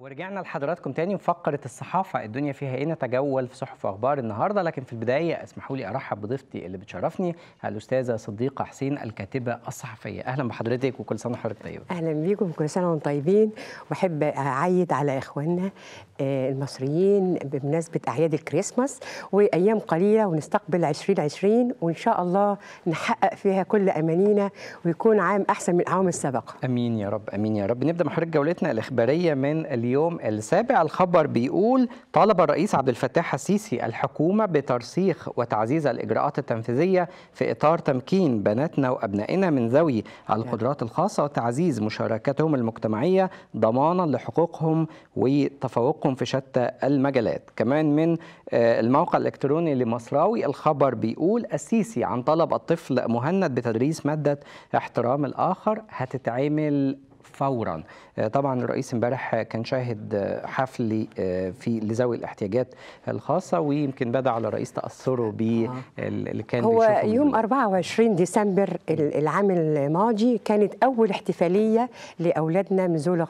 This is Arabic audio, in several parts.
ورجعنا لحضراتكم تاني وفقرة الصحافة الدنيا فيها ايه نتجول في صحف اخبار النهاردة لكن في البداية اسمحوا لي ارحب بضيفتي اللي بتشرفني الاستاذة صديقة حسين الكاتبة الصحفية اهلا بحضرتك وكل سنة وحضرتك طيبة اهلا بيكم وكل سنة وانتم طيبين واحب اعيد على اخواننا آه، المصريين بمناسبة اعياد الكريسماس وايام قليلة ونستقبل 2020 وان شاء الله نحقق فيها كل امانينا ويكون عام احسن من الاعوام السابقة امين يا رب امين يا رب نبدا مع حضرتك جولتنا الاخبارية من اليوم السابع الخبر بيقول طالب الرئيس عبد الفتاح السيسي الحكومة بترسيخ وتعزيز الإجراءات التنفيذية في إطار تمكين بناتنا وأبنائنا من ذوي القدرات الخاصة وتعزيز مشاركتهم المجتمعية ضمانا لحقوقهم وتفوقهم في شتى المجالات كمان من آه، الموقع الإلكتروني لمصراوي الخبر بيقول السيسي عن طلب الطفل مهند بتدريس مادة احترام الآخر هتتعمل فورا آه، طبعا الرئيس امبارح كان شاهد آه، حفل آه، في لذوي الاحتياجات الخاصه ويمكن بدا على الرئيس تاثره ب اللي كان هو يوم 24 ديسمبر العام الماضي كانت اول احتفاليه لاولادنا من ذوي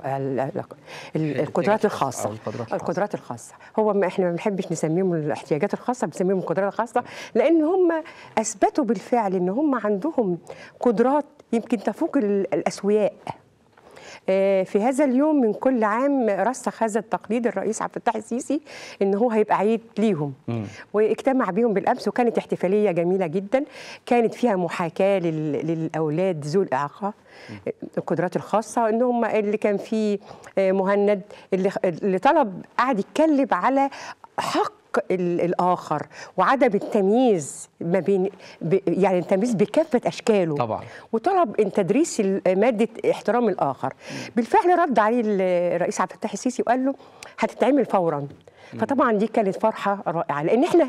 القدرات الخاصه القدرات الخاصه هو ما احنا ما بنحبش نسميهم الاحتياجات الخاصه بنسميهم القدرات الخاصه لان هم اثبتوا بالفعل ان هم عندهم قدرات يمكن تفوق الاسوياء آه، في هذا اليوم من كل عام رسخ هذا التقليد الرئيس عبد الفتاح السيسي ان هو هيبقى عيد ليهم واجتمع بيهم بالامس وكانت احتفاليه جميله جدا كانت فيها محاكاه للاولاد ذو الاعاقه آه، القدرات الخاصه ان هم اللي كان فيه آه، مهند اللي طلب قعد يتكلم على حق الاخر وعدم التمييز ما بين يعني التمييز بكافه اشكاله طبعا وطلب ان تدريس ماده احترام الاخر بالفعل رد عليه الرئيس عبد الفتاح السيسي وقال له هتتعمل فورا فطبعا دي كانت فرحه رائعه لان احنا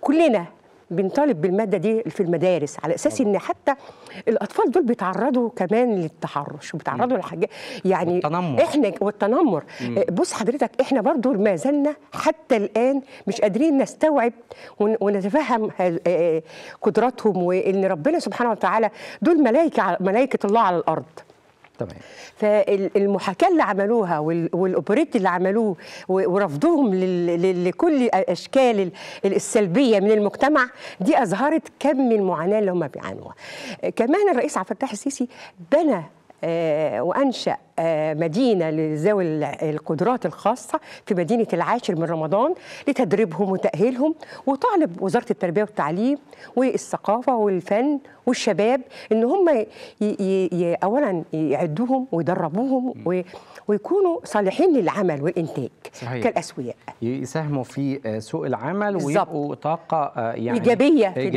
كلنا بنطالب بالماده دي في المدارس على اساس ان حتى الاطفال دول بيتعرضوا كمان للتحرش وبيتعرضوا لحاجات يعني والتنمر. احنا والتنمر مم. آه، بص حضرتك احنا برضو ما زلنا حتى الان مش قادرين نستوعب ونتفهم آه، آه، قدراتهم وان ربنا سبحانه وتعالى دول ملائكه ملائكه الله على الارض تمام فالمحاكاه اللي عملوها والاوبريت اللي عملوه ورفضهم لكل اشكال السلبيه من المجتمع دي اظهرت كم المعاناه اللي هم بيعانوها كمان الرئيس عبد الفتاح السيسي بنى آه، وانشا آه، مدينه لذوي القدرات الخاصه في مدينه العاشر من رمضان لتدريبهم وتاهيلهم وطالب وزاره التربيه والتعليم والثقافه والفن والشباب ان هم اولا يعدوهم ويدربوهم ويكونوا صالحين للعمل والانتاج صحيح. كالاسوياء يساهموا في آه، سوق العمل ويبقوا طاقه يعني ايجابيه